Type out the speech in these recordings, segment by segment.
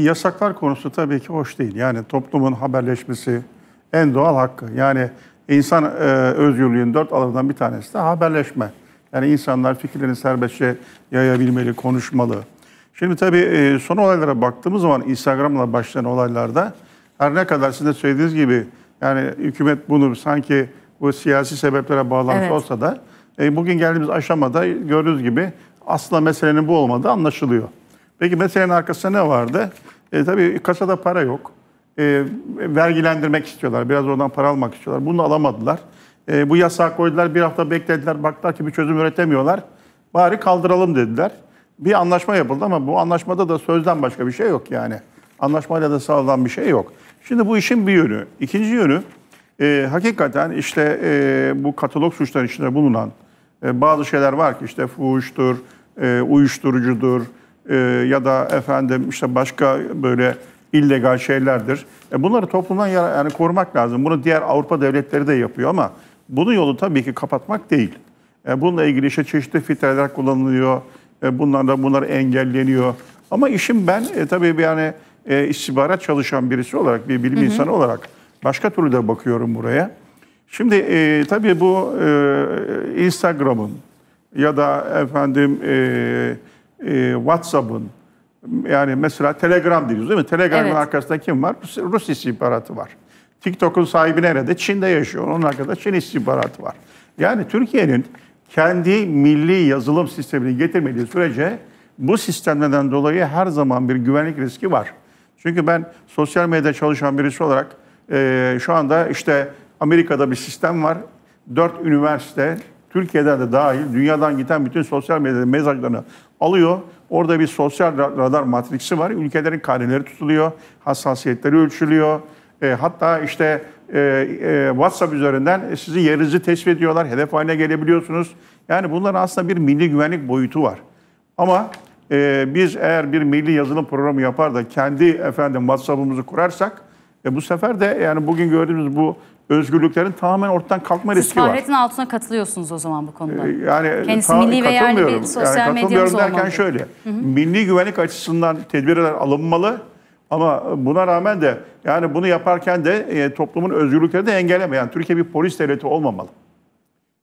Yasaklar konusu tabii ki hoş değil. Yani toplumun haberleşmesi en doğal hakkı. Yani insan e, özgürlüğün dört alanından bir tanesi de haberleşme. Yani insanlar fikirlerini serbestçe yayabilmeli, konuşmalı. Şimdi tabii e, son olaylara baktığımız zaman Instagram'la başlayan olaylarda her ne kadar sizin de söylediğiniz gibi yani hükümet bunu sanki bu siyasi sebeplere bağlanmış evet. olsa da e, bugün geldiğimiz aşamada gördüğünüz gibi asla meselenin bu olmadığı anlaşılıyor. Peki meselenin arkasında ne vardı? E, tabii kasada para yok. E, vergilendirmek istiyorlar. Biraz oradan para almak istiyorlar. Bunu alamadılar. E, bu yasağı koydular. Bir hafta beklediler. Baktılar ki bir çözüm üretemiyorlar. Bari kaldıralım dediler. Bir anlaşma yapıldı ama bu anlaşmada da sözden başka bir şey yok yani. Anlaşmayla da sağlanan bir şey yok. Şimdi bu işin bir yönü. İkinci yönü e, hakikaten işte e, bu katalog suçların içinde bulunan e, bazı şeyler var ki işte fuhuştur, e, uyuşturucudur, e, ya da efendim işte başka böyle illegal şeylerdir. E bunları toplumdan yara, yani korumak lazım. Bunu diğer Avrupa devletleri de yapıyor ama bunun yolu tabii ki kapatmak değil. E bununla ilgili işte çeşitli filtreler kullanılıyor. E bunlar da bunlar engelleniyor. Ama işim ben e, tabii yani e, istihbarat çalışan birisi olarak, bir bilim hı hı. insanı olarak başka türlü de bakıyorum buraya. Şimdi e, tabii bu e, Instagram'ın ya da efendim e, e, WhatsApp'ın yani mesela Telegram diyoruz değil mi? Telegram'ın evet. arkasında kim var? Rus, Rus istihbaratı var. TikTok'un sahibi nerede? Çin'de yaşıyor. Onun arkasında Çin istihbaratı var. Yani Türkiye'nin kendi milli yazılım sistemini getirmediği sürece bu sistemlerden dolayı her zaman bir güvenlik riski var. Çünkü ben sosyal medyada çalışan birisi olarak e, şu anda işte Amerika'da bir sistem var. Dört üniversite Türkiye'den de dahil dünyadan giden bütün sosyal medyada mesajlarını alıyor. Orada bir sosyal radar matriksi var. Ülkelerin kareleri tutuluyor, hassasiyetleri ölçülüyor. E, hatta işte e, e, WhatsApp üzerinden sizi yerinizi tespit ediyorlar, hedef haline gelebiliyorsunuz. Yani bunların aslında bir milli güvenlik boyutu var. Ama e, biz eğer bir milli yazılım programı yapar da kendi efendim WhatsApp'ımızı kurarsak e, bu sefer de yani bugün gördüğümüz bu özgürlüklerin tamamen ortadan kalkma Siz riski var. Fahrettin altına katılıyorsunuz o zaman bu konuda. Ee, yani e, Kendisi milli ve yerli hani bir sosyal yani medyamız derken olmalı. şöyle. Hı hı. Milli güvenlik açısından tedbirler alınmalı. Ama buna rağmen de yani bunu yaparken de e, toplumun özgürlüklerini de engellemeyen yani Türkiye bir polis devleti olmamalı.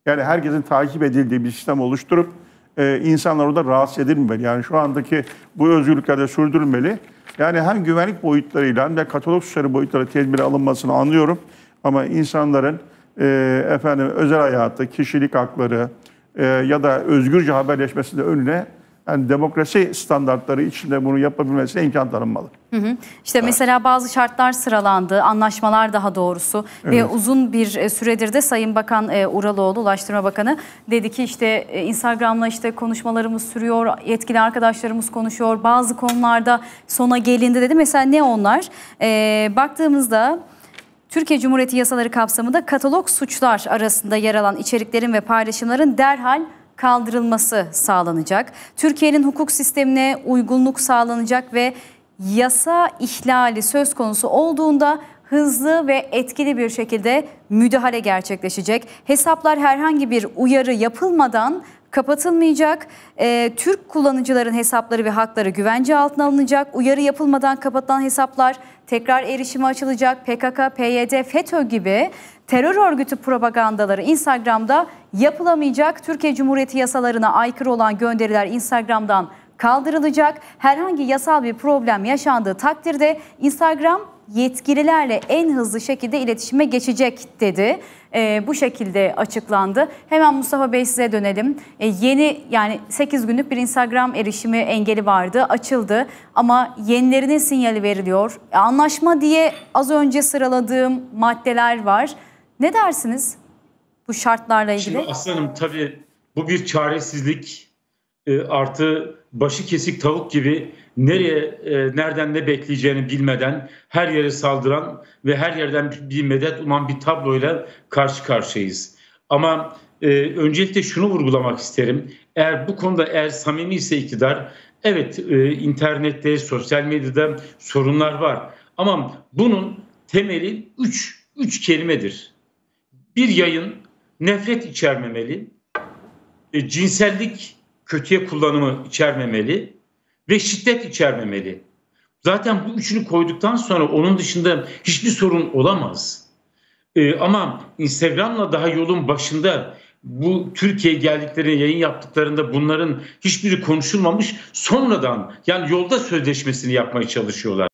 Yani herkesin takip edildiği bir sistem oluşturup e, insanlar orada rahatsız edilmemeli. Yani şu andaki bu özgürlükler de sürdürülmeli. Yani hem güvenlik boyutlarıyla hem de katalog suçları boyutları tedbiri alınmasını anlıyorum. Ama insanların e, efendim özel hayatı, kişilik hakları e, ya da özgürce haberleşmesi de önüne yani demokrasi standartları içinde bunu yapabilmesine imkan tanınmalı. Hı hı. İşte evet. mesela bazı şartlar sıralandı, anlaşmalar daha doğrusu evet. ve uzun bir e, süredir de Sayın Bakan e, Uraloğlu, Ulaştırma Bakanı dedi ki işte e, Instagram'la işte konuşmalarımız sürüyor, yetkili arkadaşlarımız konuşuyor, bazı konularda sona gelindi dedi. Mesela ne onlar? E, baktığımızda Türkiye Cumhuriyeti yasaları kapsamında katalog suçlar arasında yer alan içeriklerin ve paylaşımların derhal kaldırılması sağlanacak. Türkiye'nin hukuk sistemine uygunluk sağlanacak ve yasa ihlali söz konusu olduğunda hızlı ve etkili bir şekilde müdahale gerçekleşecek. Hesaplar herhangi bir uyarı yapılmadan kapatılmayacak. E, Türk kullanıcıların hesapları ve hakları güvence altına alınacak. Uyarı yapılmadan kapatılan hesaplar tekrar erişime açılacak. PKK, PYD, FETÖ gibi terör örgütü propagandaları Instagram'da yapılamayacak. Türkiye Cumhuriyeti yasalarına aykırı olan gönderiler Instagram'dan kaldırılacak. Herhangi yasal bir problem yaşandığı takdirde Instagram yetkililerle en hızlı şekilde iletişime geçecek dedi. E, bu şekilde açıklandı. Hemen Mustafa Bey size dönelim. E, yeni yani 8 günlük bir Instagram erişimi engeli vardı, açıldı ama yenilerinin sinyali veriliyor. E, anlaşma diye az önce sıraladığım maddeler var. Ne dersiniz bu şartlarla ilgili? Şimdi aslanım tabii bu bir çaresizlik. Ee, artı başı kesik tavuk gibi nereye e, nereden ne bekleyeceğini bilmeden her yere saldıran ve her yerden bir medet uman bir tabloyla karşı karşıyayız. Ama e, öncelikle şunu vurgulamak isterim. Eğer bu konuda eğer samimi ise iktidar evet e, internette, sosyal medyada sorunlar var. Ama bunun temeli 3 3 kelimedir. Bir yayın nefret içermemeli, e, cinsellik kötüye kullanımı içermemeli ve şiddet içermemeli. Zaten bu üçünü koyduktan sonra onun dışında hiçbir sorun olamaz. Ee, ama Instagram'la daha yolun başında bu Türkiye geldiklerinde yayın yaptıklarında bunların hiçbiri konuşulmamış. Sonradan yani yolda sözleşmesini yapmaya çalışıyorlar.